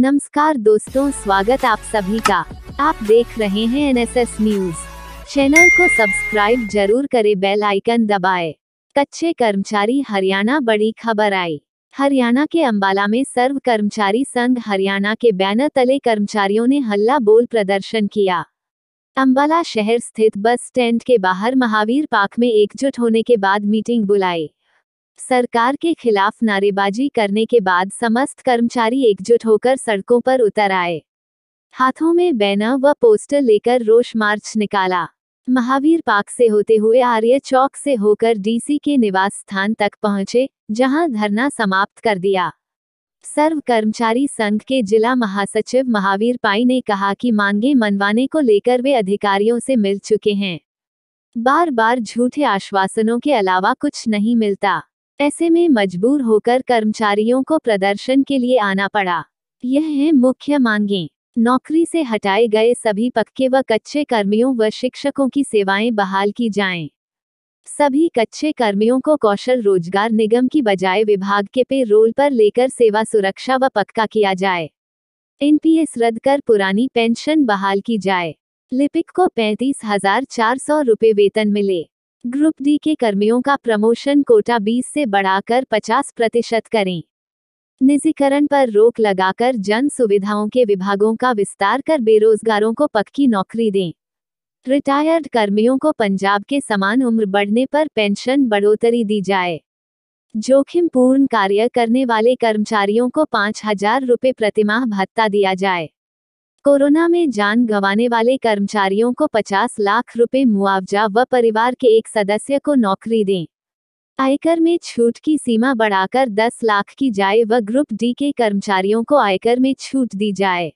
नमस्कार दोस्तों स्वागत आप सभी का आप देख रहे हैं एनएसएस न्यूज चैनल को सब्सक्राइब जरूर करें बेल आइकन दबाए कच्चे कर्मचारी हरियाणा बड़ी खबर आई हरियाणा के अंबाला में सर्व कर्मचारी संघ हरियाणा के बैनर तले कर्मचारियों ने हल्ला बोल प्रदर्शन किया अम्बाला शहर स्थित बस स्टैंड के बाहर महावीर पार्क में एकजुट होने के बाद मीटिंग बुलाई सरकार के खिलाफ नारेबाजी करने के बाद समस्त कर्मचारी एकजुट होकर सड़कों पर उतर आए हाथों में बैनर व पोस्टर लेकर रोष मार्च निकाला महावीर पार्क से होते हुए आर्य चौक से होकर डीसी के निवास स्थान तक पहुंचे जहां धरना समाप्त कर दिया सर्व कर्मचारी संघ के जिला महासचिव महावीर पाई ने कहा कि मांगे मनवाने को लेकर वे अधिकारियों से मिल चुके हैं बार बार झूठे आश्वासनों के अलावा कुछ नहीं मिलता ऐसे में मजबूर होकर कर्मचारियों को प्रदर्शन के लिए आना पड़ा यह है मुख्य मांगे नौकरी से हटाए गए सभी पक्के व कच्चे कर्मियों व शिक्षकों की सेवाएं बहाल की जाएं। सभी कच्चे कर्मियों को कौशल रोजगार निगम की बजाय विभाग के पे रोल पर लेकर सेवा सुरक्षा व पक्का किया जाए एनपीएस रद्द कर पुरानी पेंशन बहाल की जाए लिपिक को पैंतीस हजार चार सौ रुपये वेतन मिले ग्रुप डी के कर्मियों का प्रमोशन कोटा 20 से बढ़ाकर 50 प्रतिशत करें निजीकरण पर रोक लगाकर जन सुविधाओं के विभागों का विस्तार कर बेरोजगारों को पक्की नौकरी दें रिटायर्ड कर्मियों को पंजाब के समान उम्र बढ़ने पर पेंशन बढ़ोतरी दी जाए जोखिम पूर्ण कार्य करने वाले कर्मचारियों को पाँच हजार रुपये प्रतिमाह भत्ता दिया जाए कोरोना में जान गंवाने वाले कर्मचारियों को 50 लाख रुपए मुआवजा व परिवार के एक सदस्य को नौकरी दें आयकर में छूट की सीमा बढ़ाकर 10 लाख की जाए व ग्रुप डी के कर्मचारियों को आयकर में छूट दी जाए